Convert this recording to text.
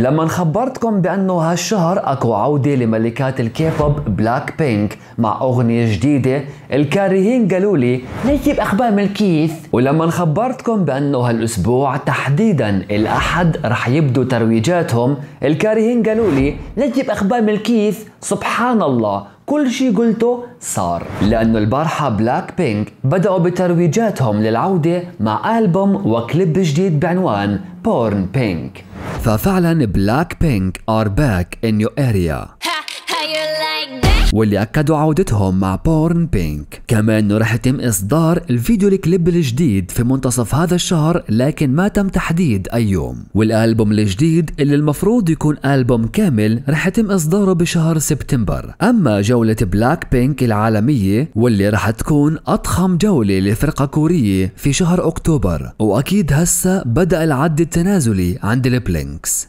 لما خبرتكم بأنه هالشهر أكو عودة لملكات الكيبوب بلاك بينك مع أغنية جديدة الكارهين قالوا لي نجيب أخبار من الكيس ولما خبرتكم بأنه هالأسبوع تحديدا الأحد رح يبدو ترويجاتهم الكارهين قالوا لي نجيب أخبار من الكيس سبحان الله كل شي قلته صار لأنه البارحة بلاك بينك بدأوا بترويجاتهم للعودة مع ألبوم وكليب جديد بعنوان بورن بينك ففعلا بلاك بينك are back in your area واللي أكدوا عودتهم مع بورن بينك كما أنه رح يتم إصدار الفيديو الكليب الجديد في منتصف هذا الشهر لكن ما تم تحديد أي يوم والألبوم الجديد اللي المفروض يكون ألبوم كامل رح يتم إصداره بشهر سبتمبر أما جولة بلاك بينك العالمية واللي رح تكون أضخم جولة لفرقة كورية في شهر أكتوبر وأكيد هسا بدأ العد التنازلي عند البلينكس